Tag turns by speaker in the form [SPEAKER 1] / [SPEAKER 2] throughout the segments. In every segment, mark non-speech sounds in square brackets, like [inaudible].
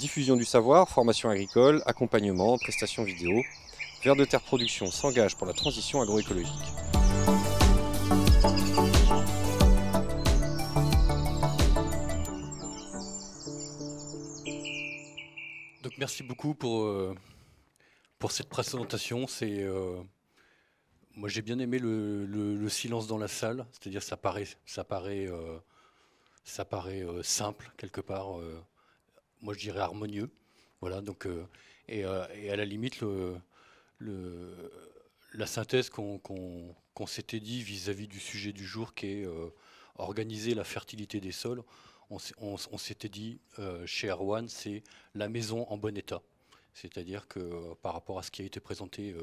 [SPEAKER 1] Diffusion du savoir, formation agricole, accompagnement, prestations vidéo. Vers de Terre Production s'engage pour la transition agroécologique. Donc merci beaucoup pour, euh, pour cette présentation. Euh, moi j'ai bien aimé le, silence dans la salle, c'est-à-dire ça paraît ça paraît euh, ça paraît simple quelque part moi je dirais harmonieux. Voilà, donc, euh, euh, et, à la limite, la synthèse qu'on s'était dit vis-à-vis du sujet du jour qui est euh, organiser la fertilité des sols, on, s'était dit chez Erwan, c'est la maison en bon état. C'est-à-dire que par rapport à ce qui a été présenté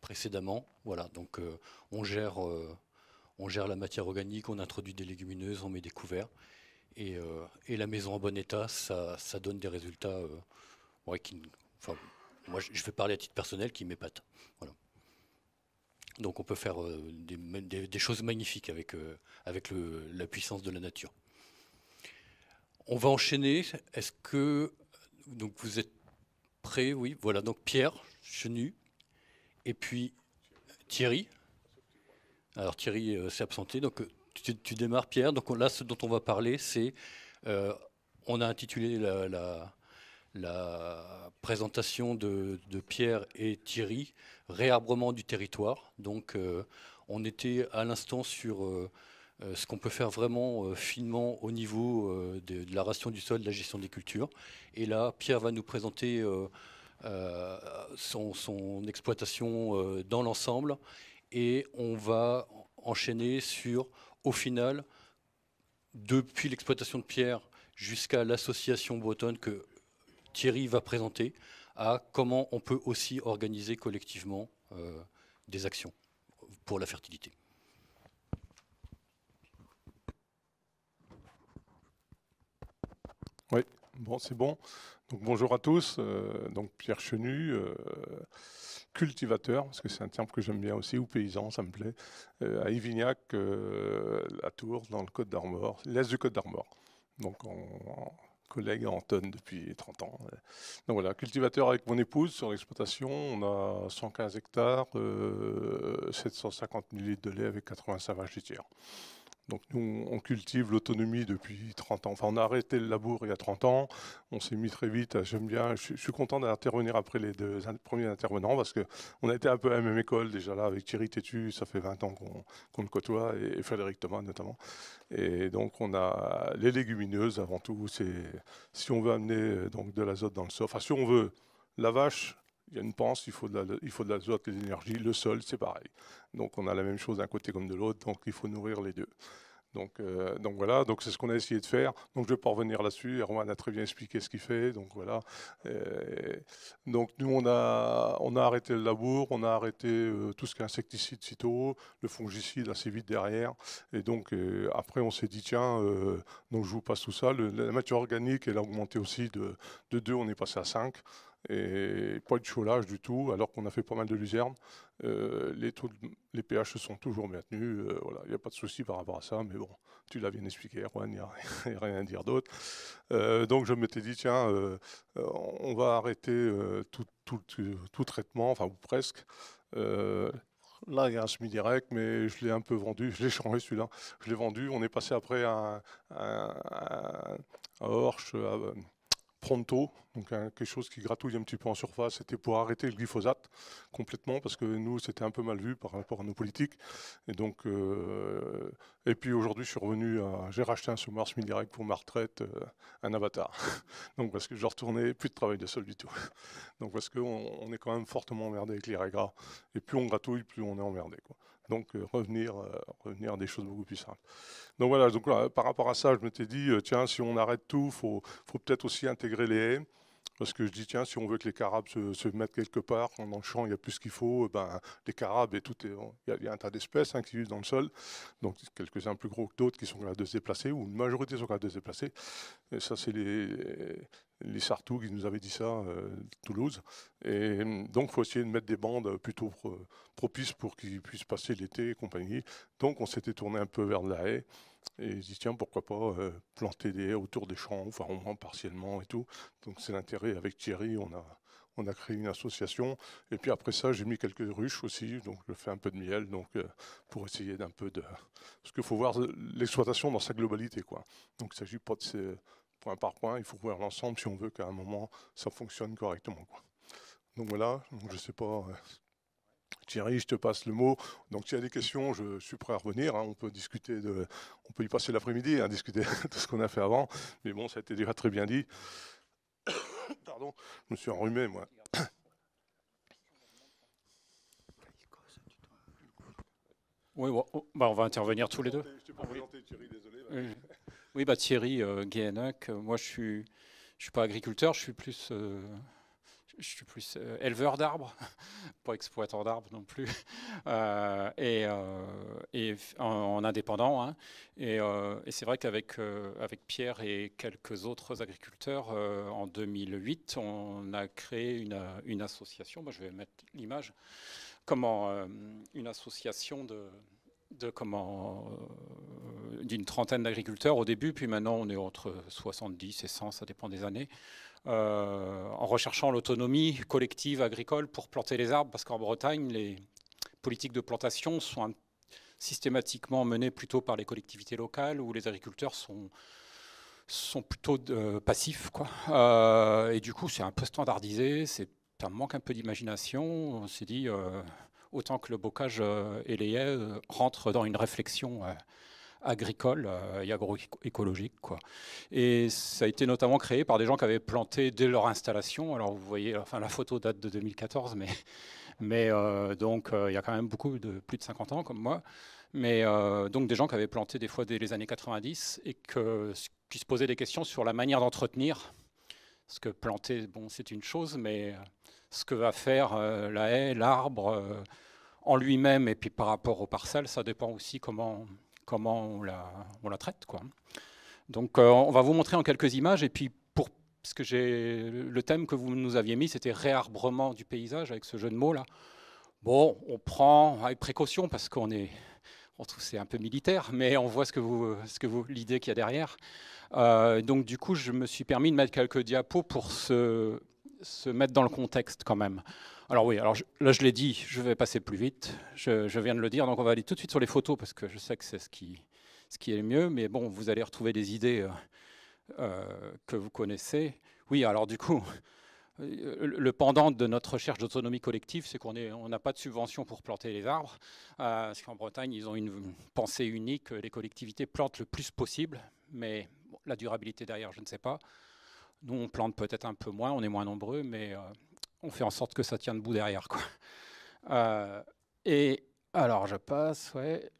[SPEAKER 1] précédemment, voilà, donc on gère, on gère la matière organique, on introduit des légumineuses, on met des couverts. Euh, et, la maison en bon état, ça, donne des résultats euh, qui, moi, je vais parler à titre personnel qui m'épatent. Voilà. Donc on peut faire euh, des, choses magnifiques avec, avec la puissance de la nature. On va enchaîner. Est-ce que donc vous êtes prêts Oui, voilà. Donc Pierre, Chenu, et puis Thierry. Alors Thierry s'est absenté, donc tu, démarres, Pierre. Donc là, ce dont on va parler, c'est. Euh, on a intitulé la, présentation de, Pierre et Thierry Réarbrement du territoire. Donc, euh, on était à l'instant sur. Euh, ce qu'on peut faire vraiment finement au niveau de, la ration du sol, de la gestion des cultures. Et là, Pierre va nous présenter son, exploitation dans l'ensemble. Et on va enchaîner sur au final, depuis l'exploitation de pierre jusqu'à l'association bretonne que Thierry va présenter, à comment on peut aussi organiser collectivement euh, des actions
[SPEAKER 2] pour la fertilité. Oui, bon, c'est bon. Donc, bonjour à tous. Euh, donc Pierre Chenu, euh, Cultivateur, parce que c'est un terme que j'aime bien aussi, ou paysan, ça me plaît, euh, à Ivignac, à euh, Tours, dans le Côte d'Armor, l'est du Côte d'Armor. Donc collègue à Anton depuis 30 ans. Donc voilà, cultivateur avec mon épouse sur l'exploitation. On a 115 hectares, 750 euh, 000 de lait avec 80 vaches laitières. Donc nous, on cultive l'autonomie depuis 30 ans. Enfin, on a arrêté le labour il y a 30 ans. On s'est mis très vite. J'aime bien. Je, suis content d'intervenir après les deux premiers intervenants parce qu'on a été un peu à la même école déjà là avec Thierry Tétu. Ça fait 20 ans qu'on le côtoie et, Frédéric Thomas notamment. Et donc on a les légumineuses avant tout. C'est si on veut amener euh, donc de l'azote dans le sol. Enfin, si on veut la vache il y a une panse, il faut de l'azote, la, de l'énergie, le sol, c'est pareil. Donc on a la même chose d'un côté comme de l'autre, donc il faut nourrir les deux. Donc, euh, voilà, donc c'est ce qu'on a essayé de faire. Donc je ne vais pas revenir là-dessus. Erwan a très bien expliqué ce qu'il fait. Donc voilà. Euh, donc nous on a on a arrêté le labour, on a arrêté euh, tout ce qui est insecticide sitôt, le fongicide assez vite derrière. Et donc après on s'est dit tiens, donc je vous passe tout ça. la matière organique elle a augmenté aussi de, de 2, on est passé à 5 et pas de chaulage du tout, alors qu'on a fait pas mal de luzerne. Euh, les, pH se sont toujours maintenus, euh, voilà, il n'y a pas de souci par rapport à ça, mais bon, tu l'as bien expliqué, Erwan, il n'y [laughs] a, rien à dire d'autre. Euh, donc je m'étais dit, tiens, on va arrêter tout, traitement, enfin, ou presque. Là, il y a un semi-direct, mais je l'ai un peu vendu. Je l'ai changé celui-là. Je l'ai vendu. On est passé après à, à, Orche, Pronto, donc hein, quelque chose qui gratouille un petit peu en surface, c'était pour arrêter le glyphosate complètement, parce que nous, c'était un peu mal vu par rapport à nos politiques. Et donc, euh, et puis aujourd'hui, je suis revenu, j'ai racheté un sous-mars direct pour ma retraite, euh, un avatar. [laughs] donc parce que je retournais, plus de travail de sol du tout. [laughs] donc parce qu'on on est quand même fortement emmerdé avec les régras. Et plus on gratouille, plus on est emmerdé. Donc euh, revenir, euh, revenir à des choses beaucoup plus simples. Donc voilà, donc par rapport à ça, je m'étais dit, euh, tiens, si on arrête tout, il faut, peut-être aussi intégrer les haies. Parce que je dis, tiens, si on veut que les carabes se, mettent quelque part, dans le champ, il y a plus qu'il faut, eh ben, les carabes, et tout il, y, a, un tas d'espèces hein, qui vivent dans le sol. Donc, quelques-uns plus gros que d'autres qui sont capables de se déplacer, ou une majorité sont capables de se déplacer. Et ça, c'est les, les Sartoux qui nous avaient dit ça, euh, Toulouse. Et hum, donc, il faut essayer de mettre des bandes plutôt propices pour qu'ils puissent passer l'été et compagnie. Donc, on s'était tourné un peu vers de la haie. Et je tiens, pourquoi pas euh, planter des haies autour des champs, enfin, au moins partiellement et tout. Donc, c'est l'intérêt. Avec Thierry, on a, on a créé une association. Et puis après ça, j'ai mis quelques ruches aussi, donc je fais un peu de miel, donc euh, pour essayer d'un peu de. Parce qu'il faut voir l'exploitation dans sa globalité, quoi. Donc il ne s'agit pas de ces point par point, il faut voir l'ensemble si on veut qu'à un moment ça fonctionne correctement. Quoi. Donc voilà, donc je ne sais pas. Euh, Thierry, je te passe le mot. Donc s'il y a des questions, je suis prêt à revenir. Hein. On peut discuter de, on peut y passer l'après-midi hein, discuter [laughs] de ce qu'on a fait avant. Mais bon, ça a été déjà très bien dit. [coughs] Pardon, je me suis enrhumé moi.
[SPEAKER 3] Oui, oh, bah, on va intervenir tous les deux. Je
[SPEAKER 2] t'ai pas Thierry,
[SPEAKER 3] désolé. Oui, bah, Thierry euh, euh, moi je suis, je suis pas agriculteur, je suis plus, euh, je suis plus éleveur d'arbres, [laughs] pas exploiteur d'arbres non plus, [laughs] et, en, indépendant. Hein, et, c'est vrai qu'avec avec Pierre et quelques autres agriculteurs, en 2008, on a créé une, une association, Moi je vais mettre l'image, comment une association de de comment euh, d'une trentaine d'agriculteurs au début, puis maintenant on est entre 70 et 100, ça dépend des années, euh, en recherchant l'autonomie collective agricole pour planter les arbres, parce qu'en Bretagne, les politiques de plantation sont systématiquement menées plutôt par les collectivités locales, où les agriculteurs sont sont plutôt euh, passifs, quoi. et du coup, c'est un peu standardisé, ça manque un peu d'imagination. On s'est dit, autant que le bocage euh, et les haies euh, rentrent dans une réflexion euh, agricole et agroécologique. Quoi. Et ça a été notamment créé par des gens qui avaient planté dès leur installation. Alors vous voyez, enfin, la photo date de 2014, mais, mais donc il y a quand même beaucoup de plus de 50 ans comme moi. Mais donc des gens qui avaient planté des fois dès les années 90 et que, qui se posaient des questions sur la manière d'entretenir. Parce que planter, bon, c'est une chose, mais ce que va faire la haie, l'arbre, en lui-même et puis par rapport aux parcelles, ça dépend aussi comment, comment on, la, on la traite. Quoi. Donc euh, on va vous montrer en quelques images et puis pour ce que j'ai le thème que vous nous aviez mis, c'était réarbrement du paysage avec ce jeu de mots là. Bon, on prend avec précaution parce qu'on est on trouve c'est un peu militaire, mais on voit ce que vous, ce que vous, l'idée qu'il y a derrière. Euh, donc du coup, je me suis permis de mettre quelques diapos pour ce se mettre dans le contexte quand même. Alors oui, alors là je l'ai dit, je vais passer plus vite, je, viens de le dire, donc on va aller tout de suite sur les photos parce que je sais que c'est ce qui, ce qui est le mieux, mais bon, vous allez retrouver des idées euh, euh, que vous connaissez. Oui, alors du coup, euh, le pendant de notre recherche d'autonomie collective, c'est qu'on n'a pas de subvention pour planter les arbres. parce qu'en Bretagne, ils ont une pensée unique, les collectivités plantent le plus possible, mais la durabilité derrière, je ne sais pas. Nous, on plante peut-être un peu moins, on est moins nombreux, mais euh, on fait en sorte que ça tient debout derrière. Quoi. Euh, et alors, je passe, ouais.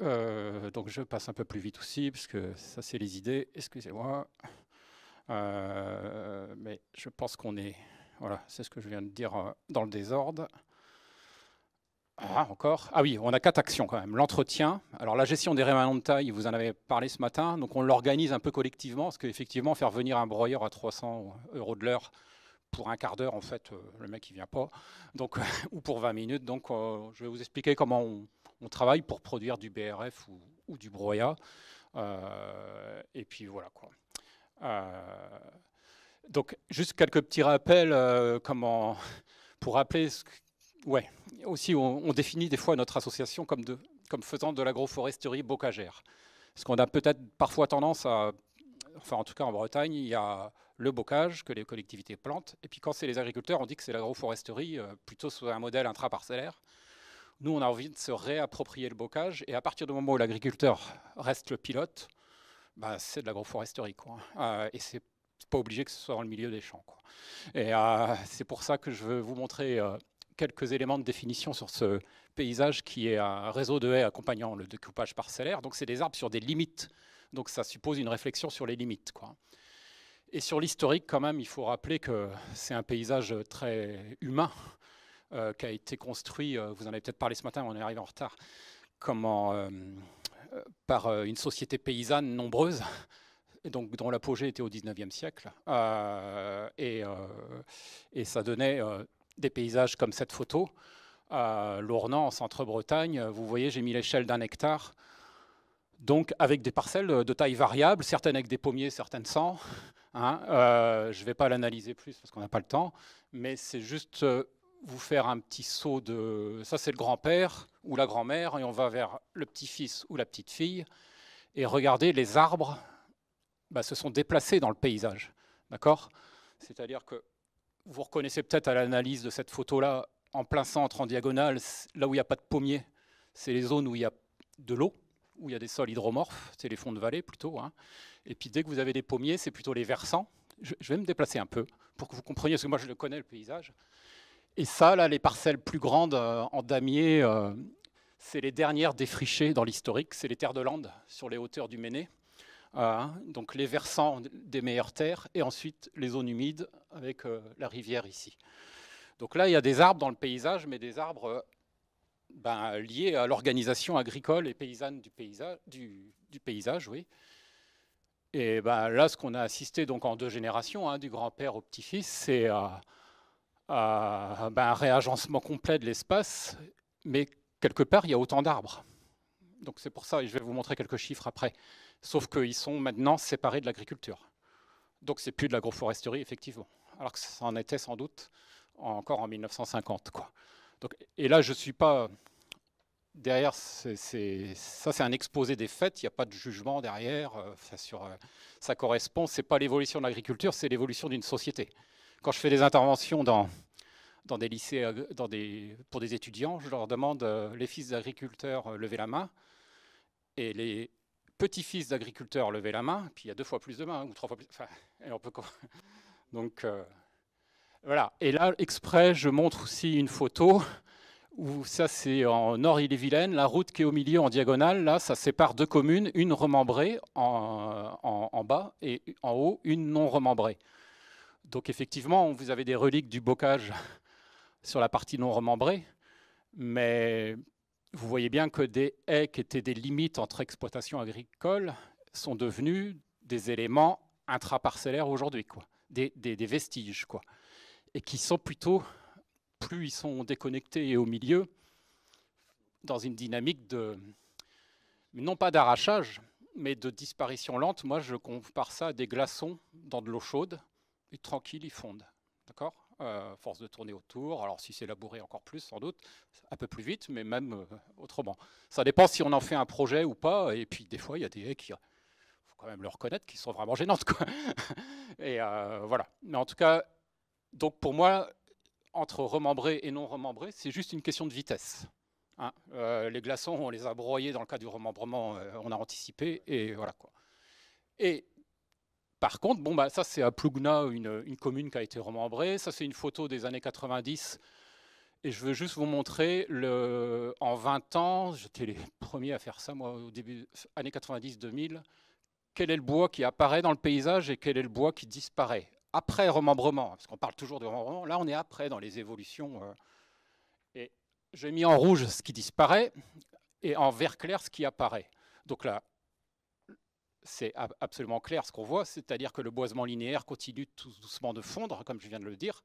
[SPEAKER 3] Euh, donc je passe un peu plus vite aussi, parce que ça c'est les idées, excusez-moi. mais je pense qu'on est, voilà, c'est ce que je viens de dire dans le désordre. Ah, encore Ah oui, on a quatre actions quand même. L'entretien, alors la gestion des rémanents de taille, vous en avez parlé ce matin, donc on l'organise un peu collectivement, parce qu'effectivement, faire venir un broyeur à 300 euros de l'heure pour un quart d'heure, en fait, euh, le mec, il vient pas, donc, [laughs] ou pour 20 minutes. Donc, euh, je vais vous expliquer comment on, travaille pour produire du BRF ou, du broya. Euh, et puis, voilà, quoi. donc, juste quelques petits rappels, comment [laughs] pour rappeler ce Ouais. Aussi, on, définit des fois notre association comme, de, comme faisant de l'agroforesterie bocagère. Parce qu'on a peut-être parfois tendance à, enfin en tout cas en Bretagne, il y a le bocage que les collectivités plantent, et puis quand c'est les agriculteurs, on dit que c'est l'agroforesterie euh, plutôt sous un modèle intra-parcellaire. Nous, on a envie de se réapproprier le bocage, et à partir du moment où l'agriculteur reste le pilote, bah, c'est de l'agroforesterie. Quoi. Euh, et c'est pas obligé que ce soit dans le milieu des champs. Quoi. Et euh, c'est pour ça que je veux vous montrer euh, quelques éléments de définition sur ce paysage qui est un réseau de haies accompagnant le découpage parcellaire. Donc c'est des arbres sur des limites. Donc ça suppose une réflexion sur les limites. Quoi. Et sur l'historique, quand même, il faut rappeler que c'est un paysage très humain euh, qui a été construit, euh, vous en avez peut-être parlé ce matin, on est arrivé en retard, comment, euh, par une société paysanne nombreuse, et donc dont l'apogée était au 19e siècle. et, ça donnait des paysages comme cette photo. À Lournan, en centre-Bretagne, vous voyez, j'ai mis l'échelle d'un hectare. Donc, avec des parcelles de taille variable, certaines avec des pommiers, certaines sans. Hein, euh, je ne vais pas l'analyser plus parce qu'on n'a pas le temps, mais c'est juste euh, vous faire un petit saut de. Ça, c'est le grand-père ou la grand-mère, et on va vers le petit-fils ou la petite-fille. Et regardez, les arbres bah, se sont déplacés dans le paysage. D'accord C'est-à-dire que vous reconnaissez peut-être à l'analyse de cette photo-là, en plein centre, en diagonale, là où il n'y a pas de pommiers, c'est les zones où il y a de l'eau, où il y a des sols hydromorphes, c'est les fonds de vallée plutôt. Hein. Et puis dès que vous avez des pommiers, c'est plutôt les versants. Je, vais me déplacer un peu pour que vous compreniez, parce que moi je le connais le paysage. Et ça, là, les parcelles plus grandes euh, en damier, euh, c'est les dernières défrichées dans l'historique, c'est les terres de landes sur les hauteurs du Méné. Ah, hein. donc les versants des meilleures terres, et ensuite les zones humides avec euh, la rivière ici. Donc là, il y a des arbres dans le paysage, mais des arbres euh, ben, liés à l'organisation agricole et paysanne du paysage, du, paysage oui. Et ben, là, ce qu'on a assisté donc en deux générations, hein, du grand-père au petit-fils, c'est ben, un réagencement complet de l'espace, mais quelque part, il y a autant d'arbres. Donc c'est pour ça, et je vais vous montrer quelques chiffres après. Sauf qu'ils sont maintenant séparés de l'agriculture. Donc c'est plus de l'agroforesterie, effectivement. Alors que ça en était sans doute encore en 1950. Quoi. Donc, et là, je ne suis pas... Derrière, ça c'est un exposé des faits, il n'y a pas de jugement derrière, euh, ça, sur... Euh, ça correspond, ce n'est pas l'évolution de l'agriculture, c'est l'évolution d'une société. Quand je fais des interventions dans, dans des lycées euh, dans des, pour des étudiants, je leur demande, les fils d'agriculteurs, levez la main, et les, petit-fils d'agriculteur lever la main, puis il y a deux fois plus de mains, hein, ou trois fois plus. et [laughs] Donc euh, voilà. Et là, exprès, je montre aussi une photo où ça, c'est en Nord-Ille-et-Vilaine, la route qui est au milieu en diagonale, là, ça sépare deux communes, une remembrée en, en, en bas et en haut, une non remembrée. Donc effectivement, vous avez des reliques du bocage [laughs] sur la partie non remembrée, mais vous voyez bien que des haies qui étaient des limites entre exploitation agricole sont devenues des éléments intra-parcellaires aujourd'hui, quoi, des, vestiges, quoi, et qui sont plutôt, plus ils sont déconnectés et au milieu, dans une dynamique de, non pas d'arrachage, mais de disparition lente. Moi, je compare ça à des glaçons dans de l'eau chaude, et tranquille, ils fondent, d'accord euh, force de tourner autour. Alors si c'est labouré encore plus, sans doute, un peu plus vite, mais même euh, autrement. Ça dépend si on en fait un projet ou pas. Et puis des fois, il y a des haies qui, euh, faut quand même le reconnaître, qui sont vraiment gênantes. Quoi. [laughs] et voilà. Mais en tout cas, donc pour moi, entre remembrer et non remembrer c'est juste une question de vitesse. Hein. les glaçons, on les a broyés dans le cas du remembrement, on a anticipé, et voilà quoi. Et par contre, bon, bah, ça c'est à Plougna, une, commune qui a été remembrée. Ça c'est une photo des années 90. Et je veux juste vous montrer, le, en 20 ans, j'étais les [laughs] premiers à faire ça, moi, au début années 90-2000, quel est le bois qui apparaît dans le paysage et quel est le bois qui disparaît après remembrement, parce qu'on parle toujours de remembrement, là on est après dans les évolutions. Euh, et j'ai mis en rouge ce qui disparaît et en vert clair ce qui apparaît. Donc là c'est absolument clair ce qu'on voit, c'est-à-dire que le boisement linéaire continue tout doucement de fondre, comme je viens de le dire,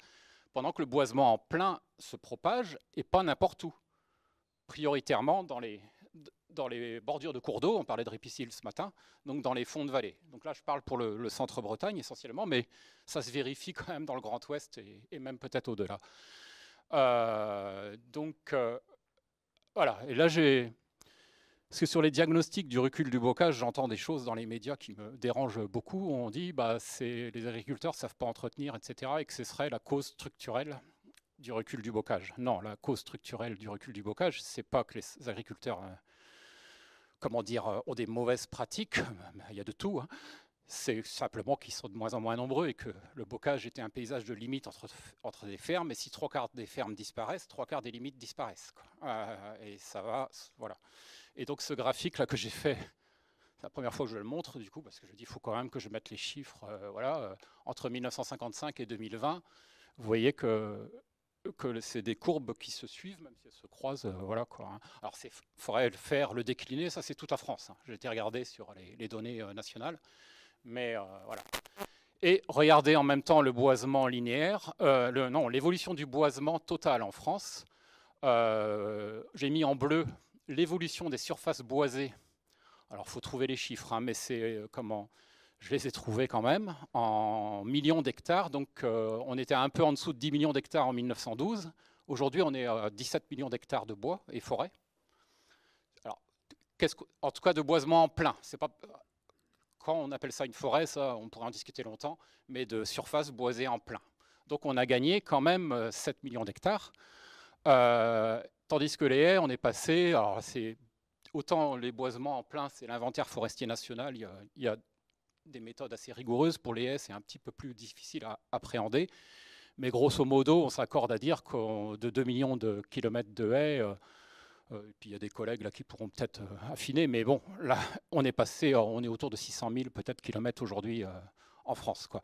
[SPEAKER 3] pendant que le boisement en plein se propage, et pas n'importe où, prioritairement dans les, dans les bordures de cours d'eau, on parlait de Ripicil ce matin, donc dans les fonds de vallée. Donc là, je parle pour le, centre-Bretagne essentiellement, mais ça se vérifie quand même dans le Grand Ouest et, même peut-être au-delà. Euh, donc euh, voilà, et là j'ai parce que sur les diagnostics du recul du bocage, j'entends des choses dans les médias qui me dérangent beaucoup. On dit bah c'est les agriculteurs ne savent pas entretenir, etc., et que ce serait la cause structurelle du recul du bocage. Non, la cause structurelle du recul du bocage, ce n'est pas que les agriculteurs, euh, comment dire, euh, ont des mauvaises pratiques. [laughs] Il y a de tout. Hein. C'est simplement qu'ils sont de moins en moins nombreux et que le bocage était un paysage de limites entre, entre des fermes. Et si trois quarts des fermes disparaissent, trois quarts des limites disparaissent. Euh, et ça va, voilà. Et donc ce graphique là que j'ai fait, c'est la première fois que je le montre du coup parce que je dis il faut quand même que je mette les chiffres. Euh, voilà, euh, entre 1955 et 2020, vous voyez que que c'est des courbes qui se suivent, même si elles se croisent. voilà quoi. Hein. Alors, il faudrait le faire, le décliner, ça c'est toute la France. Hein. J'ai été regardé sur les, données nationales mais euh, voilà. Et regardez en même temps le boisement linéaire, euh, le, non, l'évolution du boisement total en France. Euh, j'ai mis en bleu l'évolution des surfaces boisées. Alors, il faut trouver les chiffres, hein, mais c'est comment je les ai trouvés quand même en millions d'hectares. Donc, on était un peu en dessous de 10 millions d'hectares en 1912. Aujourd'hui, on est à 17 millions d'hectares de bois et forêts. Alors, qu'est que, en tout cas, de boisement en plein. C'est pas on appelle ça une forêt, ça, on pourrait en discuter longtemps, mais de surface boisée en plein. Donc on a gagné quand même 7 euh, millions d'hectares. Euh, tandis que les haies, on est passé, alors c'est autant les boisements en plein, c'est l'inventaire forestier national, il y, a, il y, a, des méthodes assez rigoureuses pour les haies, c'est un petit peu plus difficile à appréhender. Mais grosso modo, on s'accorde à dire que de 2 millions de kilomètres de haies, euh, euh, et puis il y a des collègues là qui pourront peut-être euh, affiner, mais bon, là, on est passé, euh, on est autour de 600 000 peut-être kilomètres aujourd'hui en France. Quoi.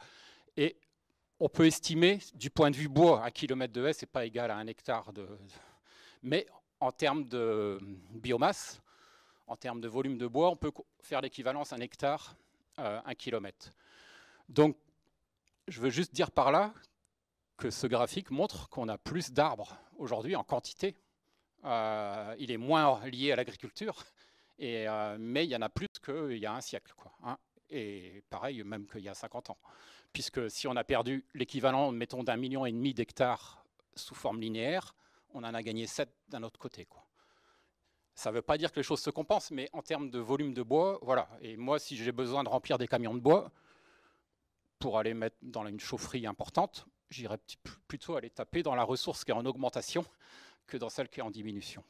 [SPEAKER 3] Et on peut estimer, du point de vue bois, un kilomètre de haie, c'est pas égal à un hectare de. Mais en termes de hum, biomasse, en termes de volume de bois, on peut faire l'équivalence un hectare, un kilomètre. Donc, je veux juste dire par là que ce graphique montre qu'on a plus d'arbres aujourd'hui en quantité euh, il est moins lié à l'agriculture, euh, mais il y en a plus qu'il y a un siècle. Hein. Et pareil, même qu'il y a 50 ans. Puisque si on a perdu l'équivalent, mettons, d'un million et demi d'hectares sous forme linéaire, on en a gagné 7 d'un autre côté. Ça ne veut pas dire que les choses se compensent, mais en termes de volume de bois, voilà. Et moi, si j'ai besoin de remplir des camions de bois pour aller mettre dans une chaufferie importante, j'irais plutôt aller taper dans la ressource qui est en augmentation que dans celle qui est en diminution.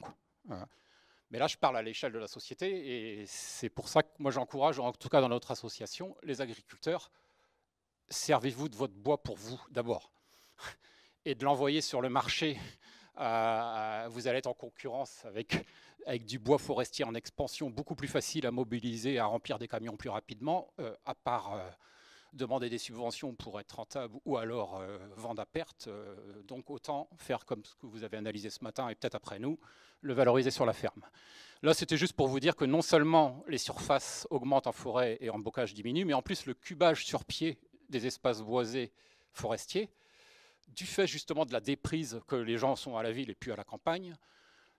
[SPEAKER 3] Mais là, je parle à l'échelle de la société et c'est pour ça que moi j'encourage, en tout cas dans notre association, les agriculteurs, servez-vous de votre bois pour vous d'abord [laughs] et de l'envoyer sur le marché. Euh, euh, vous allez être en concurrence avec, avec du bois forestier en expansion, beaucoup plus facile à mobiliser, à remplir des camions plus rapidement, euh, à part demander des subventions pour être rentable ou alors euh, vendre à perte. Euh, donc autant faire comme ce que vous avez analysé ce matin et peut-être après nous, le valoriser sur la ferme. Là, c'était juste pour vous dire que non seulement les surfaces augmentent en forêt et en bocage diminuent, mais en plus le cubage sur pied des espaces boisés forestiers, du fait justement de la déprise que les gens sont à la ville et puis à la campagne,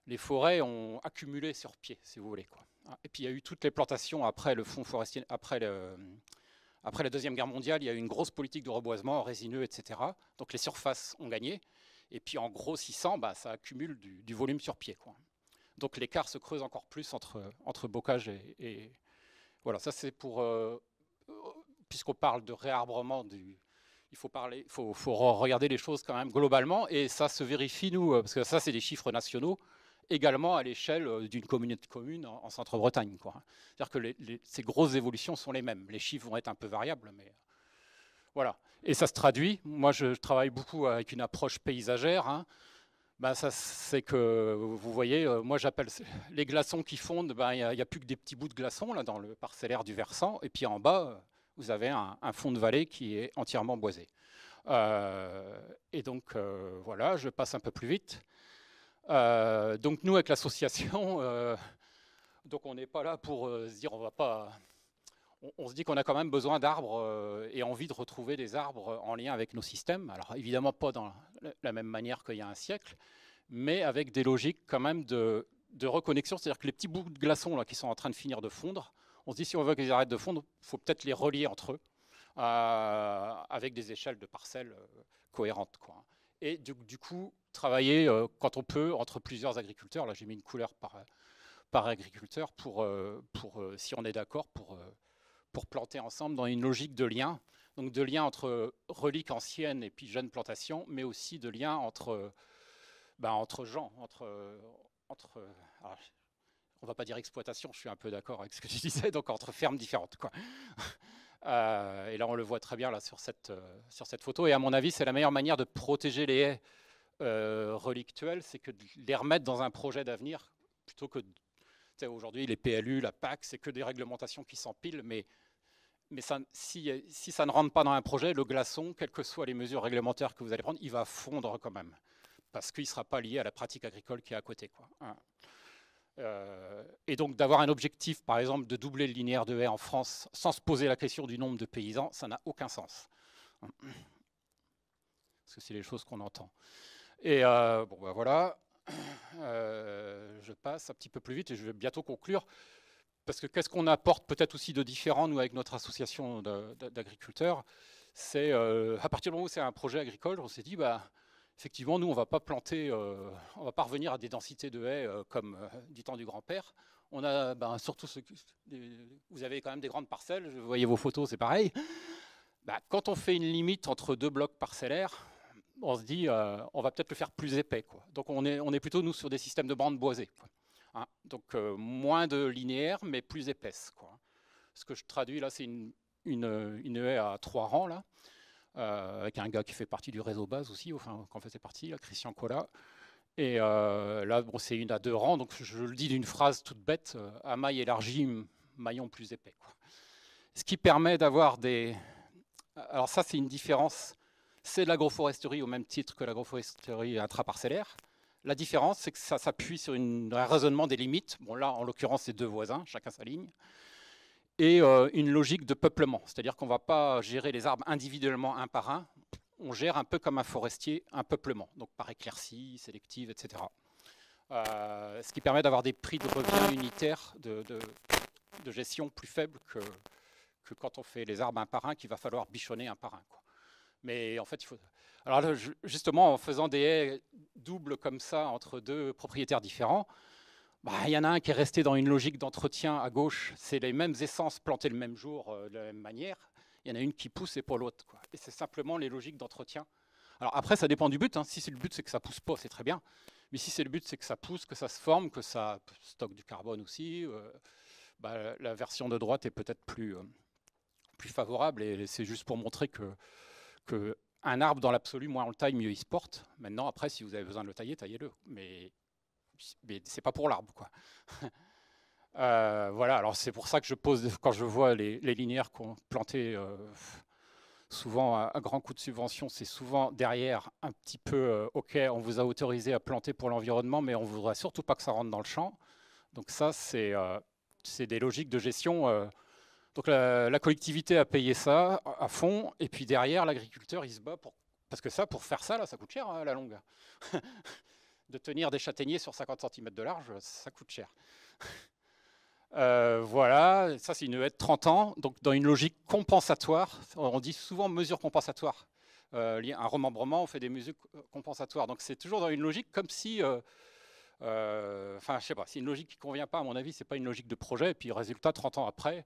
[SPEAKER 3] les forêts ont accumulé sur pied, si vous voulez. Quoi. Ah, et puis il y a eu toutes les plantations après le fonds forestier, après le, après la Deuxième Guerre mondiale, il y a eu une grosse politique de reboisement, résineux, etc. Donc les surfaces ont gagné. Et puis en grossissant, bah, ça accumule du, volume sur pied. Quoi. Donc l'écart se creuse encore plus entre, entre bocage et, Voilà, ça c'est pour... Euh, euh, puisqu'on parle de réarbrement, du, il faut, parler, faut regarder les choses quand même globalement. Et ça se vérifie, nous, euh, parce que ça c'est des chiffres nationaux également à l'échelle euh, d'une communauté de communes en, Centre-Bretagne. Hein. C'est-à-dire que ces grosses évolutions sont les mêmes. Les chiffres vont être un peu variables, mais euh, voilà. Et ça se traduit. Moi, je travaille beaucoup avec une approche paysagère. Hein. Ben, ça, c'est que vous voyez, euh, moi j'appelle [laughs] les glaçons qui fondent. Ben, il n'y a, plus que des petits bouts de glaçons là dans le parcellaire du versant. Et puis en bas, vous avez un, fond de vallée qui est entièrement boisé. et donc voilà, je passe un peu plus vite. Euh, donc nous, avec l'association, [laughs] euh, donc on n'est pas là pour euh, se dire on va pas. On, se dit qu'on a quand même besoin d'arbres et envie de retrouver des arbres en lien avec nos systèmes. Alors évidemment pas dans la même manière qu'il y a un siècle, mais avec des logiques quand même de, reconnexion. C'est-à-dire que les petits bouts de glaçons là qui sont en train de finir de fondre, on se dit si on veut qu'ils arrêtent de fondre, faut peut-être les relier entre eux avec des échelles de parcelles cohérentes. Quoi. Et du coup, travailler euh, quand on peut entre plusieurs agriculteurs. Là, j'ai mis une couleur par, euh, par agriculteur pour, euh, pour si on est d'accord, pour, pour planter ensemble dans une logique de lien. Donc de lien entre reliques anciennes et puis jeunes plantations, mais aussi de lien entre, ben, entre gens, entre, entre ah, on va pas dire exploitation, je suis un peu d'accord avec ce que tu disais, donc entre fermes différentes. Quoi. [laughs] et là, on le voit très bien là, sur, cette, sur cette photo. Et à mon avis, c'est la meilleure manière de protéger les haies euh, relictuelles, c'est que de les remettre dans un projet d'avenir plutôt que aujourd'hui les PLU, la PAC, c'est que des réglementations qui s'empilent, mais si, ça ne rentre pas dans un projet, le glaçon, quelles que soient les mesures réglementaires que vous allez prendre, il va fondre quand même, parce qu'il ne sera pas lié à la pratique agricole qui est à côté.
[SPEAKER 4] Hein. Euh,
[SPEAKER 3] et donc d'avoir un objectif, par exemple, de doubler le linéaire de haies en France sans se poser la question du nombre de paysans, ça n'a aucun sens. Parce que c'est les choses qu'on entend. Et euh, bon, bah, voilà, [clears throat] euh, je passe un petit peu plus vite et je vais bientôt conclure. Parce que qu'est-ce qu'on apporte peut-être aussi de différent, nous, avec notre association d'agriculteurs C'est euh, à partir du moment où c'est un projet agricole, on s'est dit, bah, effectivement, nous, on ne va pas planter, on va pas revenir à des densités de haies comme du temps du grand-père. On a bah, surtout, ce, vous avez quand même des grandes parcelles, Je voyez vos photos, c'est pareil. Bah, quand on fait une limite entre deux blocs parcellaires, on se dit, euh, on va peut-être le faire plus épais. Quoi. Donc on est, on est plutôt, nous, sur des systèmes de bandes boisées. Hein. Donc euh, moins de linéaires, mais plus épaisses. Quoi. Hein. Ce que je traduis là, c'est une, une, haie à trois rangs, là, euh, avec un gars qui fait partie du réseau base aussi, enfin, qui en faisait partie, Christian cola Et là, bon, c'est une à deux rangs, donc je le dis d'une phrase toute bête, à maille élargie, maillon plus épais. Ce qui permet d'avoir des... Alors ça, c'est une différence c'est l'agroforesterie au même titre que l'agroforesterie intraparcellaire. La différence, c'est que ça s'appuie sur un raisonnement des limites. Bon, là, en l'occurrence, c'est deux voisins, chacun sa ligne. Et euh, une logique de peuplement, c'est-à-dire qu'on ne va pas gérer les arbres individuellement un par un. On gère un peu comme un forestier un peuplement, donc par éclaircie, sélective, etc. Euh, ce qui permet d'avoir des prix de revient unitaires de, gestion plus faibles que, que, quand on fait les arbres un par un, qu'il va falloir bichonner un par un. Mais en fait, il faut. Alors justement, en faisant des haies doubles comme ça entre deux propriétaires différents, bah, il y en a un qui est resté dans une logique d'entretien à gauche. C'est les mêmes essences plantées le même jour, euh, de la même manière. Il y en a une qui pousse et pas l'autre. Et c'est simplement les logiques d'entretien. Alors après, ça dépend du but. Hein. Si c'est le but, c'est que ça pousse pas, c'est très bien. Mais si c'est le but, c'est que ça pousse, que ça se forme, que ça stocke du carbone aussi, euh, bah, la version de droite est peut-être plus, euh, plus favorable. Et c'est juste pour montrer que que un arbre dans l'absolu, moins on le taille, mieux il se porte. Maintenant, après, si vous avez besoin de le tailler, taillez-le. Mais, mais c'est pas pour l'arbre, quoi. [laughs] Euh, voilà. Alors c'est pour ça que je pose quand je vois les, les linéaires qu'on plantait. Euh, souvent à, grand coup de subvention, c'est souvent derrière un petit peu, euh, ok, on vous a autorisé à planter pour l'environnement, mais on ne voudrait surtout pas que ça rentre dans le champ. Donc ça, c'est des logiques de gestion. Donc la, collectivité a payé ça à fond, et puis derrière, l'agriculteur, il se bat pour... Parce que ça, pour faire ça, là, ça coûte cher à hein, la longue. [laughs] de tenir des châtaigniers sur 50 cm de large, ça coûte cher. [laughs] Euh, voilà, ça c'est une haie de 30 ans, donc dans une logique compensatoire, on dit souvent mesure compensatoire. Euh, un remembrement, on fait des mesures compensatoires. Donc c'est toujours dans une logique comme si euh, euh, enfin, je sais pas, c'est une logique qui convient pas, à mon avis, c'est pas une logique de projet. Et puis, résultat, 30 ans après,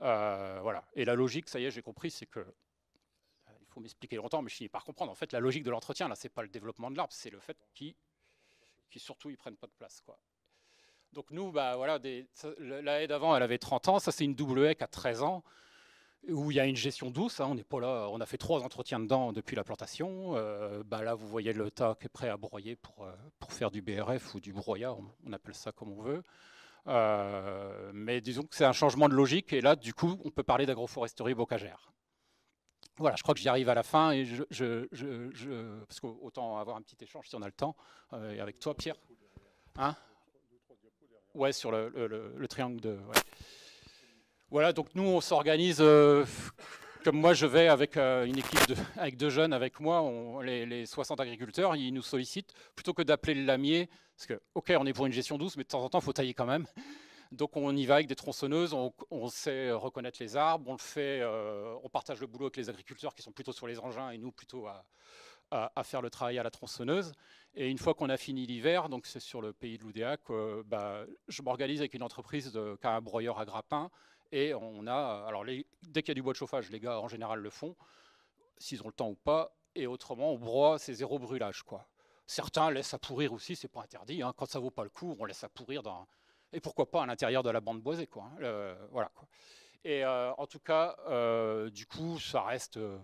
[SPEAKER 3] euh, voilà. Et la logique, ça y est, j'ai compris, c'est que euh, il faut m'expliquer longtemps, mais je finis par comprendre. En fait, la logique de l'entretien, là, c'est pas le développement de l'arbre, c'est le fait qu'ils, qui surtout, ils prennent pas de place, quoi. Donc nous, bah, voilà, des, la haie d'avant, elle avait 30 ans, ça c'est une double haie qui a 13 ans où il y a une gestion douce. Hein, on n'est pas là. On a fait trois entretiens dedans depuis la plantation. Euh, bah là, vous voyez le tas qui est prêt à broyer pour, euh, pour faire du BRF ou du broyat. On, appelle ça comme on veut. Euh, mais disons que c'est un changement de logique. Et là, du coup, on peut parler d'agroforesterie bocagère. Voilà, je crois que j'y arrive à la fin. Et je, parce qu'autant avoir un petit échange si on a le temps. et avec toi, Pierre. Hein ouais, sur le, triangle de. Voilà, donc nous, on s'organise euh, comme moi je vais avec euh, une équipe de, [laughs] avec deux jeunes avec moi, les, 60 agriculteurs, ils nous sollicitent plutôt que d'appeler le lamier, parce que ok on est pour une gestion douce, mais de temps en temps il faut tailler quand même. Donc on y va avec des tronçonneuses, on, sait reconnaître les arbres, on le fait, euh, on partage le boulot avec les agriculteurs qui sont plutôt sur les engins et nous plutôt à, faire le travail à la tronçonneuse. Et une fois qu'on a fini l'hiver, donc c'est sur le pays de l'Oudéac, que bah, je m'organise avec une entreprise de, qui a un broyeur à grappin et on a, alors les, dès qu'il y a du bois de chauffage, les gars en général le font, s'ils ont le temps ou pas. Et autrement, on broie, c'est zéro brûlage, quoi. Certains laissent à pourrir aussi, c'est pas interdit. Hein. Quand ça vaut pas le coup, on laisse à pourrir dans et pourquoi pas à l'intérieur de la bande boisée, quoi. Hein, voilà, quoi. Et euh, en tout cas, euh, du coup, ça reste, euh,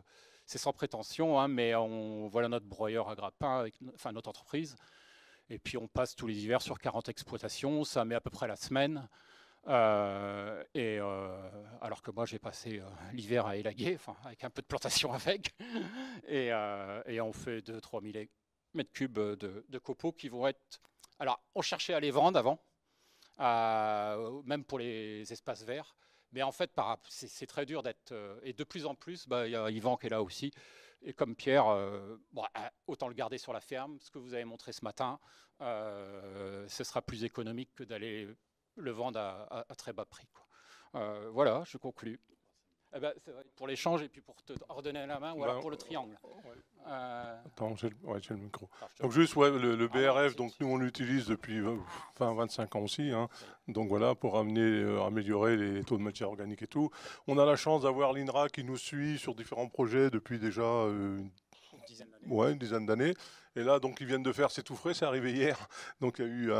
[SPEAKER 3] c'est sans prétention, hein, mais on voilà notre broyeur à grappin, enfin notre entreprise. Et puis on passe tous les hivers sur 40 exploitations, ça met à peu près la semaine. Euh, et euh, alors que moi j'ai passé euh, l'hiver à élaguer, [laughs] avec un peu de plantation [laughs] avec, et, on fait 2-3 000 mètres cubes de, copeaux qui vont être. Alors on cherchait à les vendre avant, même pour les espaces verts, mais en fait c'est très dur d'être. et de plus en plus, bah, il y a Yvan qui est là aussi. Et comme Pierre, autant le garder sur la ferme. Ce que vous avez montré ce matin, ce sera plus économique que d'aller le vendre à, très bas prix. Quoi. Euh, voilà, je conclue. Eh ben, pour l'échange et puis pour te redonner la main, ou alors ben, pour le triangle. Euh, euh,
[SPEAKER 2] Attends, j'ai le micro. Donc juste, le, ah, BRF, donc nous on l'utilise depuis 20-25 ans aussi. Hein. Donc voilà, pour amener, améliorer les taux de matière organique et tout. On a la chance d'avoir l'INRA qui nous suit sur différents projets depuis déjà une dizaine d'années. Et là, donc, ils viennent de faire, c'est tout c'est arrivé hier. [laughs] Donc, il y a eu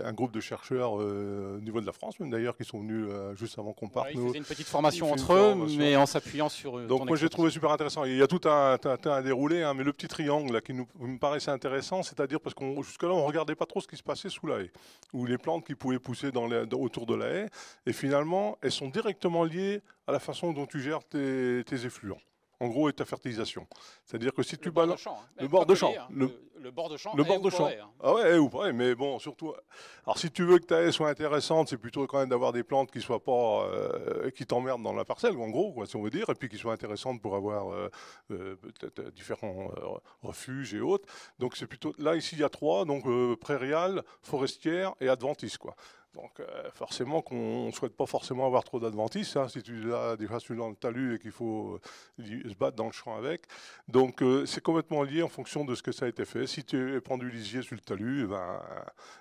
[SPEAKER 2] un, groupe de chercheurs euh, au niveau de la France, même d'ailleurs, qui sont venus euh, juste avant qu'on parte. Ouais, ils fait une petite formation entre eux, mais en s'appuyant sur. Euh, donc, moi, j'ai trouvé super intéressant. Il y a tout un, déroulé, hein, mais le petit triangle là, qui nous, me paraissait intéressant, c'est-à-dire parce qu'on jusque-là, on regardait pas trop ce qui se passait sous la haie, ou les plantes qui pouvaient pousser dans autour de la haie. Et finalement, elles sont directement liées à la façon dont tu gères tes effluents. En gros, est ta fertilisation. C'est-à-dire que si tu balances hein. hein. le, bord de champ, le,
[SPEAKER 3] bord de champ, le bord de champ,
[SPEAKER 2] ah ouais, ou pas, mais bon, surtout. Alors, si tu veux que ta haie soit intéressante, c'est plutôt quand même d'avoir des plantes qui soient pas, euh, qui t'emmerdent dans la parcelle, en gros, quoi, si on veut dire, et puis qui soient intéressantes pour avoir euh, euh, peut-être différents refuges et autres. Donc, c'est plutôt là ici il y a trois, donc prairial, forestière et adventice, quoi. Donc euh, forcément qu'on ne souhaite pas forcément avoir trop d'adventices, hein. si tu as déjà sur dans le talus et qu'il faut euh, se battre dans le champ avec. Donc euh, c'est complètement lié en fonction de ce que ça a été fait. Si tu prends du lisier sur le talus, eh ben,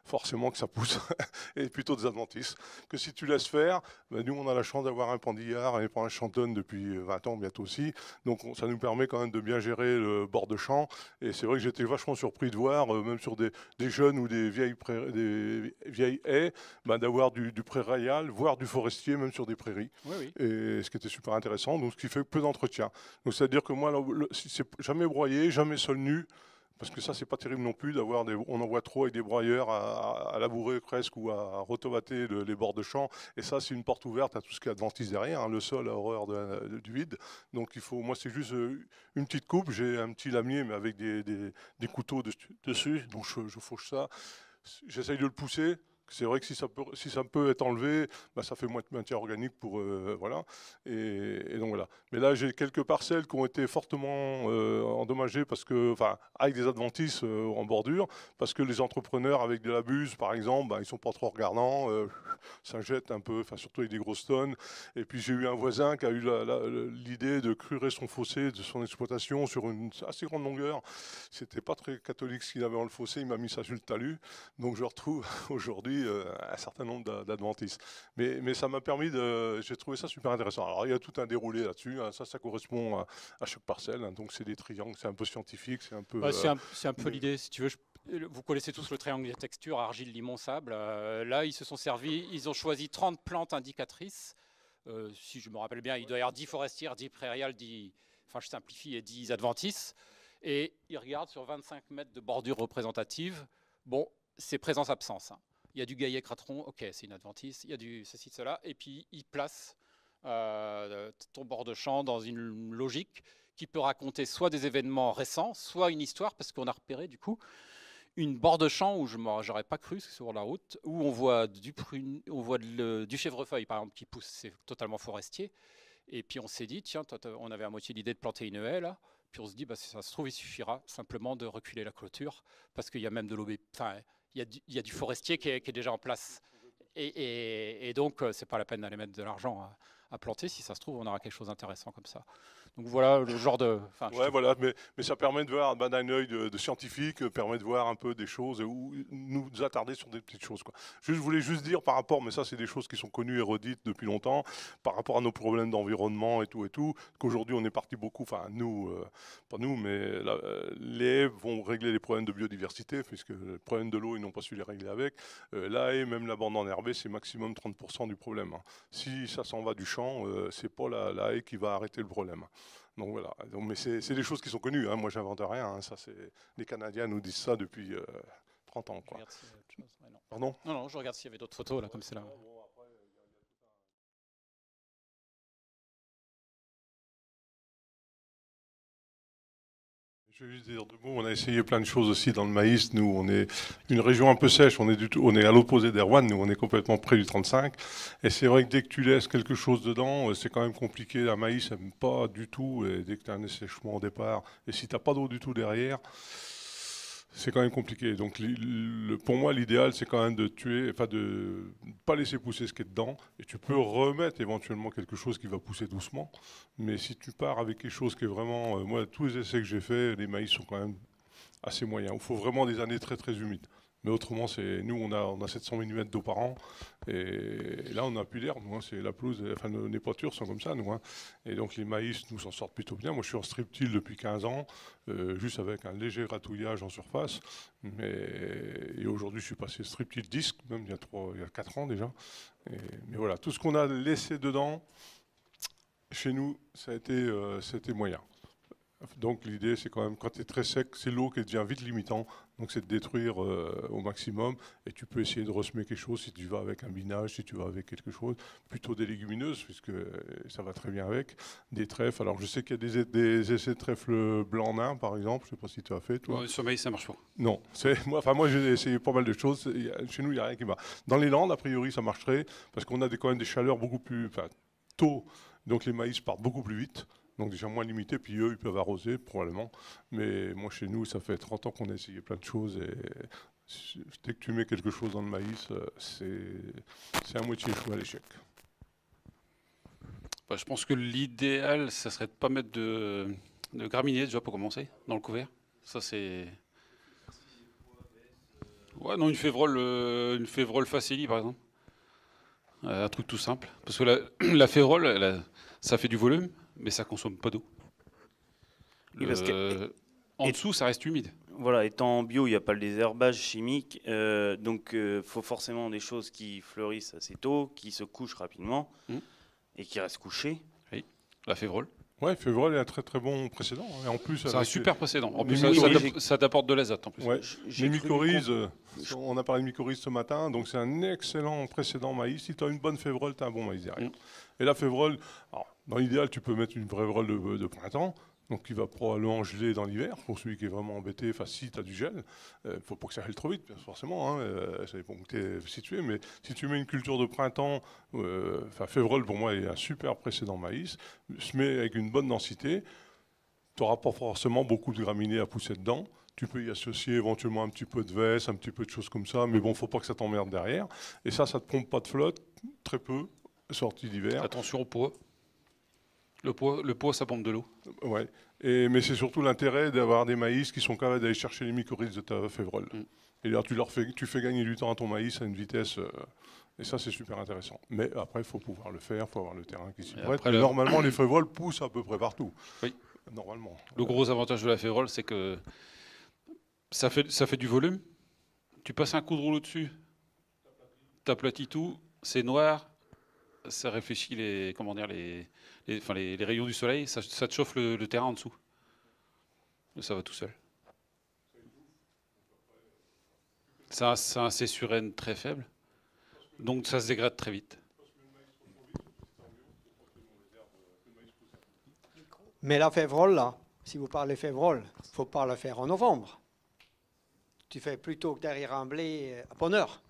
[SPEAKER 2] forcément que ça pousse, [laughs] et plutôt des adventices. Que si tu laisses faire, ben, nous on a la chance d'avoir un pandillard et un chantonne depuis 20 ans bientôt aussi. Donc ça nous permet quand même de bien gérer le bord de champ. Et c'est vrai que j'étais vachement surpris de voir, même sur des, jeunes ou des vieilles, des vieilles haies, ben, d'avoir du, du pré voire du forestier, même sur des prairies. Et ce qui était super intéressant, donc ce qui fait peu d'entretien. Donc c'est-à-dire que moi, c'est jamais broyé, jamais sol nu, parce que ça, c'est pas terrible non plus d'avoir des. On en voit trop avec des broyeurs à, labourer presque ou à rotovater les bords de champ. Et ça, c'est une porte ouverte à tout ce qui est derrière. Hein, le sol a horreur du vide. Donc il faut. Moi, c'est juste euh, une petite coupe. J'ai un petit lamier, mais avec des, couteaux dessus. Donc je, je fauche ça. J'essaye de le pousser c'est vrai que si ça peut, si ça peut être enlevé, bah, ça fait moins de matière organique pour euh, voilà. Et, donc voilà. Mais là, j'ai quelques parcelles qui ont été fortement euh, endommagées parce que, enfin, avec des adventices euh, en bordure, parce que les entrepreneurs avec de la buse, par exemple, bah, ils sont pas trop regardants, ça jette un peu, enfin surtout avec des grosses tonnes. Et puis j'ai eu un voisin qui a eu l'idée de crurer son fossé de son exploitation sur une assez grande longueur. C'était pas très catholique ce qu'il avait dans le fossé, il m'a mis ça sur le talus. Donc je retrouve [laughs] aujourd'hui euh, un certain nombre d'adventices Mais, ça m'a permis de. J'ai trouvé ça super intéressant. Alors, il y a tout un déroulé là-dessus. Hein. ça, ça correspond à, chaque parcelle. Hein. donc, c'est des triangles. C'est un peu scientifique. C'est un peu. Euh, c'est un, peu l'idée,
[SPEAKER 3] si tu veux. vous connaissez tous le triangle des textures, argile, limon, sable. Euh, là, ils se sont servis, ils ont choisi 30 plantes indicatrices. si je me rappelle bien, il doit y avoir 10 forestières, 10 prairiales, 10, enfin je simplifie, et 10 adventices. Et ils regardent sur 25 mètres de bordure représentative. Bon, c'est présence-absence. Hein. Il y a du gaillet cratron, ok, c'est une adventice. Il y a du ceci, cela. Et puis, il place euh, ton bord de champ dans une logique qui peut raconter soit des événements récents, soit une histoire, parce qu'on a repéré du coup une bord de champ où je n'aurais pas cru sur la route, où on voit du, on voit du chèvrefeuille par exemple qui pousse, c'est totalement forestier. Et puis on s'est dit, tiens, on avait à moitié l'idée de planter une haie là. Puis on se dit, bah, ça se trouve, il suffira simplement de reculer la clôture, parce qu'il y a même de l'eau. Il y a du forestier qui est, déjà en place. Et, donc, euh, ce n'est pas la peine d'aller mettre de l'argent à, à planter. Si ça se trouve, on aura quelque chose d'intéressant comme ça. Donc voilà le genre de.
[SPEAKER 2] Ouais, voilà, mais, ça permet de voir ben, d'un œil de, scientifique, euh, permet de voir un peu des choses ou nous attarder sur des petites choses. Je, voulais juste dire par rapport, mais ça c'est des choses qui sont connues et redites depuis longtemps, par rapport à nos problèmes d'environnement et tout et tout, qu'aujourd'hui on est parti beaucoup, enfin nous, euh, pas nous, mais euh, les vont régler les problèmes de biodiversité, puisque le problème de l'eau ils n'ont pas su les régler avec. La là et même la bande enherbée c'est maximum 30% du problème. Hein. Si ça s'en va du champ, c'est pas la, la haie qui va arrêter le problème. Donc voilà, mais c'est des choses qui sont connues, hein. moi j'invente rien, hein. Ça, c'est les Canadiens nous disent ça depuis euh, 30 ans. non. Pardon
[SPEAKER 3] non, non, je regarde s'il y avait d'autres
[SPEAKER 2] photos là, comme c'est là. Je vais juste dire deux mots. On a essayé plein de choses aussi dans le maïs. Nous, on est une région un peu sèche. On est, du tout, on est à l'opposé d'Erwan. Nous, on est complètement près du 35. Et c'est vrai que dès que tu laisses quelque chose dedans, euh, c'est quand même compliqué. La maïs, n'aime pas du tout. Et dès que tu as un essèchement au départ, et si tu n'as pas d'eau du tout derrière, c'est quand même compliqué. Donc, pour moi, l'idéal, c'est quand même de tuer, enfin de pas laisser pousser ce qui est dedans. Et tu peux remettre éventuellement quelque chose qui va pousser doucement. Mais si tu pars avec quelque chose qui est vraiment, euh, moi, tous les essais que j'ai faits, les maïs sont quand même assez moyens. Il faut vraiment des années très très humides. Mais autrement, c'est nous, on a, on a 700 mm d'eau par an. Et, là, on n'a plus d'herbe. Hein. C'est la pelouse, enfin, nos, les poitures sont comme ça, nous. Hein. Et donc, les maïs nous s'en sortent plutôt bien. Moi, je suis en strip depuis 15 ans, euh, juste avec un léger ratouillage en surface. Mais, et aujourd'hui, je suis passé strip till disque, même il y a, il y a 4 ans déjà. mais voilà, tout ce qu'on a laissé dedans, chez nous, ça a été, euh, moyen. Donc l'idée, c'est quand même, quand tu es très sec, c'est l'eau qui devient vite limitant. Donc c'est de détruire euh, au maximum. Et tu peux essayer de ressemer quelque chose si tu vas avec un binage, si tu vas avec quelque chose. Plutôt des légumineuses, puisque euh, ça va très bien avec. Des trèfles. Alors je sais qu'il y a des, essais de trèfle blanc nain, par exemple. Je sais pas si tu as fait, toi. le sommeil, ça marche pas. Non. Moi, enfin, moi j'ai essayé pas mal de choses. Chez nous, il n'y a rien qui marche Dans les Landes, a priori, ça marcherait. Parce qu'on a des, quand même des chaleurs beaucoup plus. tôt. Donc les maïs partent beaucoup plus vite donc déjà moins limité, puis eux, ils peuvent arroser probablement. Mais moi, chez nous, ça fait 30 ans qu'on a essayé plein de choses. Et dès que tu mets quelque chose dans le maïs, euh, c'est à moitié choix à l'échec.
[SPEAKER 4] Bah, je pense que l'idéal, ça serait de pas mettre de, de déjà pour commencer, dans le couvert. Ça, c'est... Ouais, non, une févrole, euh, une févrole facili, par exemple. Euh, un truc tout simple. Parce que la, [clears throat] la févrole, ça fait du volume, mais ça consomme pas d'eau. Euh, en dessous, ça reste humide. Voilà, étant en bio, il n'y a pas le désherbage chimique. Euh, donc euh, faut forcément des choses qui fleurissent assez tôt, qui se couchent rapidement mmh. et qui restent couchées. Oui, la févrole.
[SPEAKER 2] Ouais, Févrole est un très très bon précédent. Hein, et en plus, c'est un super précédent. En plus,
[SPEAKER 4] ça t'apporte de l'azote.
[SPEAKER 2] les mycorhizes. On a parlé de mycorhizes ce matin, donc c'est un excellent précédent maïs. Si tu as une bonne févrole, tu as un bon maïs derrière. Mmh. Et la févrole, dans l'idéal, tu peux mettre une vraie de, de printemps, donc qui va probablement geler dans l'hiver, pour celui qui est vraiment embêté, enfin si tu as du gel, il euh, ne faut pas que ça gèle trop vite, forcément, hein, euh, ça où tu es situé, mais si tu mets une culture de printemps, euh, enfin euh, févrole pour moi est un super précédent maïs, met avec une bonne densité, tu n'auras pas forcément beaucoup de graminées à pousser dedans, tu peux y associer éventuellement un petit peu de veste, un petit peu de choses comme ça, mais bon, faut pas que ça t'emmerde derrière, et ça, ça ne te pompe pas de flotte, très peu, sortie d'hiver. Attention au poids le poids, le poids, ça pompe de l'eau. Ouais. Et, mais c'est surtout l'intérêt d'avoir des maïs qui sont capables d'aller chercher les mycorhizes de ta févrole. Mm. Et là, tu, leur fais, tu fais gagner du temps à ton maïs à une vitesse. Euh, et ça, c'est super intéressant. Mais après, il faut pouvoir le faire, il faut avoir le terrain qui s'y prête. Normalement, les févroles poussent à peu près partout. Oui. Normalement. Le
[SPEAKER 4] gros avantage de la févrole, c'est que ça fait, ça fait du volume. Tu passes un coup de rouleau dessus, tu aplatis tout, c'est noir, ça réfléchit les, comment dire, les, les, les, rayons du soleil, ça, te chauffe le, terrain en dessous. Ça va tout seul. Ça, ça c'est sur N très faible, donc ça se dégrade très vite.
[SPEAKER 5] Mais la févrole, là, si vous parlez févrole, il ne faut pas la faire en novembre. Tu fais plutôt que derrière un blé à euh, bonheur. heure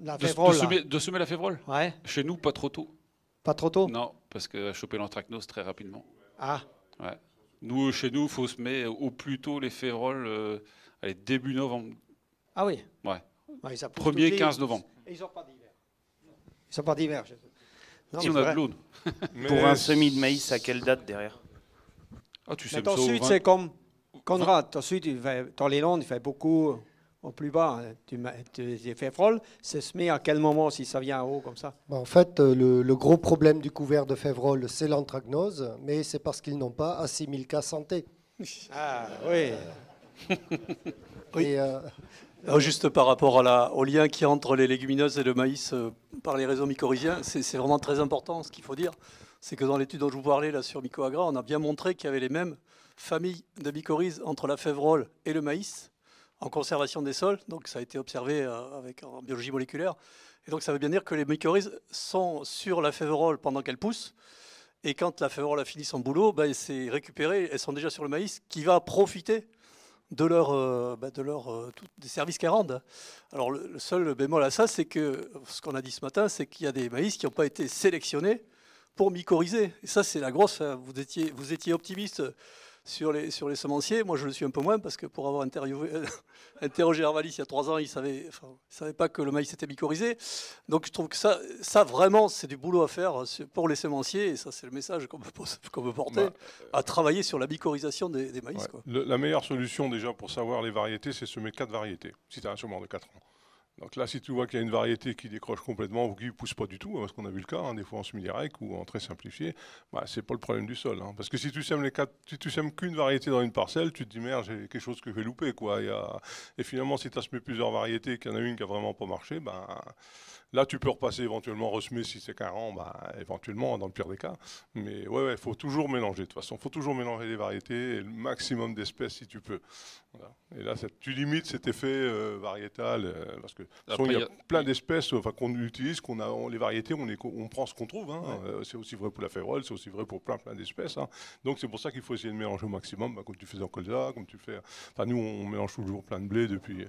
[SPEAKER 1] de,
[SPEAKER 4] semer, la févrole ouais. Chez nous, pas trop tôt. Pas trop tôt Non, parce qu'à choper l'anthracnose très rapidement. Ah ouais. Nous, chez nous, il faut semer au plus tôt les févroles euh, début novembre. Ah oui Ouais. ouais 15 novembre.
[SPEAKER 3] Et ils n'ont pas d'hiver.
[SPEAKER 5] Ils n'ont pas d'hiver. si on a de l'aune. [laughs] Pour un semis
[SPEAKER 4] de maïs, à quelle date derrière ah, tu sais ensuite, c'est comme Conrad.
[SPEAKER 5] Ensuite, dans les Landes, il fait beaucoup au plus bas hein. les du ça se met à quel moment si ça vient en haut comme ça
[SPEAKER 1] bah, En fait, euh, le, gros problème du couvert de févrole, c'est l'anthragnose, mais c'est parce qu'ils n'ont pas à 6000 cas santé.
[SPEAKER 5] Ah oui.
[SPEAKER 1] [laughs] Euh,
[SPEAKER 5] ah, juste par rapport à la, au lien qui entre les légumineuses et le maïs euh, par les réseaux mycorhiziens, c'est vraiment très important ce qu'il faut dire. C'est que dans l'étude dont je vous parlais là, sur Mycoagra, on a bien montré qu'il y avait les mêmes familles de mycorhizes entre la févrole et le maïs en conservation des sols, donc ça a été observé euh, avec, en biologie moléculaire. Et donc ça veut bien dire que les mycorhizes sont sur la févrole pendant qu'elle pousse, et quand la févrole a fini son boulot, ben, elle c'est récupéré, elles sont déjà sur le maïs qui va profiter de leur, euh, ben, de leur euh, des services qu'elles rendent. Alors le, seul bémol à ça, c'est que ce qu'on a dit ce matin, c'est qu'il y a des maïs qui n'ont pas été sélectionnés pour mycorhiser, Et ça, c'est la grosse. Hein. Vous étiez, vous étiez optimiste sur les, sur les semenciers, moi je le suis un peu moins parce que pour avoir interviewé, [laughs] interrogé Arvalis il y a trois ans, il ne savait, savait pas que le maïs était mycorhizé. Donc je trouve que ça, ça vraiment, c'est du boulot à faire euh, pour les semenciers. Et ça, c'est le message qu'on veut qu peut, porter à travailler sur la mycorhisation des, maïs.
[SPEAKER 2] la meilleure solution déjà pour savoir les variétés, c'est semer quatre variétés si tu as un semoir de quatre ans. Donc là, si tu vois qu'il y a une variété qui décroche complètement ou qui ne pousse pas du tout, parce hein, qu'on a vu le cas, hein, des fois en semi-direct ou en très simplifié, bah, ce n'est pas le problème du sol. Hein. Parce que si tu sèmes tu sèmes qu'une variété dans une parcelle, tu te dis merde, j'ai quelque chose que je vais louper. Quoi. Et finalement, si tu as semé plusieurs variétés et qu'il y en a une qui n'a vraiment pas marché, bah, là, tu peux repasser éventuellement, ressemer si c'est carrément, bah, éventuellement, dans le pire des cas. Mais ouais, il faut toujours mélanger. De toute façon, il faut toujours mélanger les variétés et le maximum d'espèces si tu peux. Et là, tu limites cet effet euh, variétal, euh, parce que il y a, plein d'espèces enfin, qu'on utilise, qu'on a, les variétés, on, est on prend ce qu'on trouve. Hein. Euh, c'est aussi vrai pour la févrole, c'est aussi vrai pour plein, plein d'espèces. Hein. Donc c'est pour ça qu'il faut essayer de mélanger au maximum, bah, comme tu fais en colza, comme tu fais. Enfin, nous, on mélange toujours plein de blé depuis.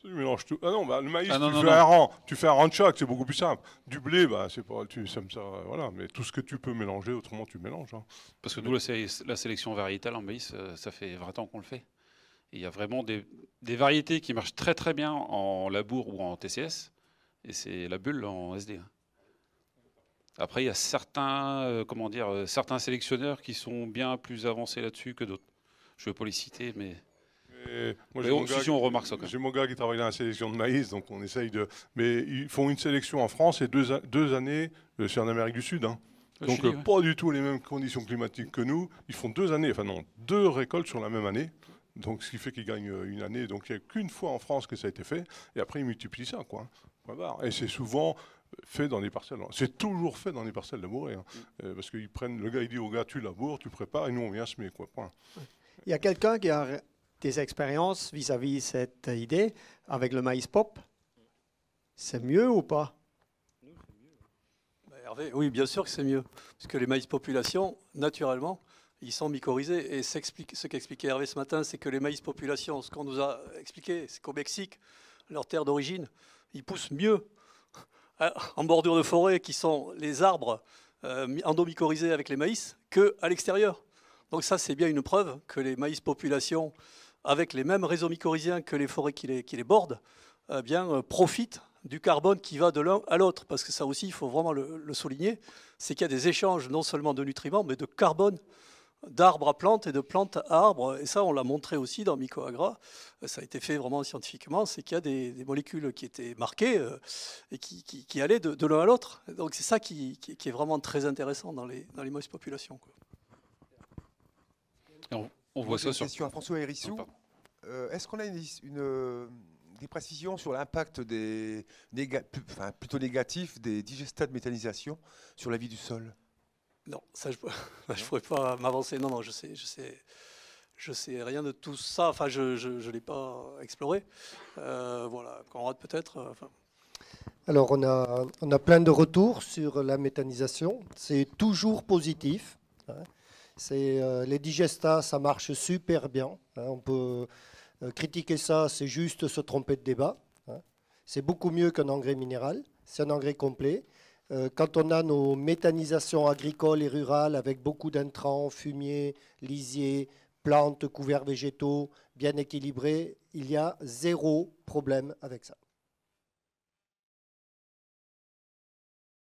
[SPEAKER 2] Tu mélanges tout. Ah non, bah, le maïs, ah, tu fais un rang, tu fais de chaque, c'est beaucoup plus simple. Du blé, bah, c'est pas, tu ça, voilà, mais tout ce que tu peux mélanger, autrement tu mélanges. Hein.
[SPEAKER 4] Parce que nous, la, la, sélection variétale en maïs, ça fait 20 ans qu'on le fait il y a vraiment des, variétés qui marchent très très bien en labour ou en TCS, et c'est la bulle en SD. Hein. Après, il y a certains, euh, comment dire, euh, certains sélectionneurs qui sont bien plus avancés là-dessus que d'autres. Je ne vais pas les citer, mais.
[SPEAKER 2] Euh, moi, si, on remarque ça. J'ai mon gars qui travaille dans la sélection de maïs, donc on essaye de. Mais ils font une sélection en France et deux, deux années c'est en Amérique du Sud. Hein. Ah, donc pas du tout les mêmes conditions climatiques que nous. Ils font deux années, enfin non, deux récoltes sur la même année. Donc, ce qui fait qu'il gagne euh, une année. Donc, il n'y a qu'une fois en France que ça a été fait. Et après, il multiplie ça, quoi. Hein. Et c'est souvent fait dans des parcelles. C'est toujours fait dans des parcelles labourées. Hein. Mm. Euh, parce qu'ils prennent, le gars, il dit au gars, tu laboures, tu prépares, et nous, on vient semer, quoi.
[SPEAKER 5] Il y a quelqu'un qui a des expériences vis-à-vis cette idée avec le maïs pop. C'est mieux ou pas bah, oui, bien sûr que c'est mieux. Parce que les maïs populations naturellement, ils sont mycorhizés. Et ce qu'expliquait Hervé ce matin, c'est que les maïs populations, ce qu'on nous a expliqué, c'est qu'au Mexique, leur terre d'origine, ils poussent mieux hein, en bordure de forêt, qui sont les arbres euh, endomycorhizés avec les maïs, qu'à l'extérieur. Donc ça, c'est bien une preuve que les maïs populations, avec les mêmes réseaux mycorhiziens que les forêts qui les, bordent, eh bien, euh, profitent du carbone qui va de l'un à l'autre. Parce que ça aussi, il faut vraiment le souligner, c'est qu'il y a des échanges non seulement de nutriments, mais de carbone d'arbre à plante et de plante à arbre. Et ça, on l'a montré aussi dans Mycoagra. Euh, ça a été fait vraiment scientifiquement. C'est qu'il y a des, molécules qui étaient marquées euh, et qui, allaient de, l'un à l'autre. Donc c'est ça qui, est vraiment très intéressant dans les, dans les populations.
[SPEAKER 2] On, voit ça question à
[SPEAKER 5] François oh,
[SPEAKER 2] euh, Est-ce qu'on a une, des précisions sur l'impact des plutôt négatif des digestats de méthanisation sur la vie du sol
[SPEAKER 5] non, ça je ne [laughs] pourrais pas m'avancer. Non, non, je sais, je sais, je sais rien de tout ça. Enfin, je ne l'ai pas exploré. Euh, voilà, Conrad peut-être. Euh,
[SPEAKER 1] Alors, on a, on a plein de retours sur la méthanisation. C'est toujours positif. Hein. C'est euh, les digestats, ça marche super bien. Hein. On peut euh, critiquer ça, c'est juste se tromper de débat. Hein. C'est beaucoup mieux qu'un engrais minéral. C'est un engrais complet. Euh, quand on a nos méthanisations agricoles et rurales avec beaucoup d'intrants, fumier, lisiers, plantes, couverts végétaux, bien équilibrés, il y a zéro problème avec ça.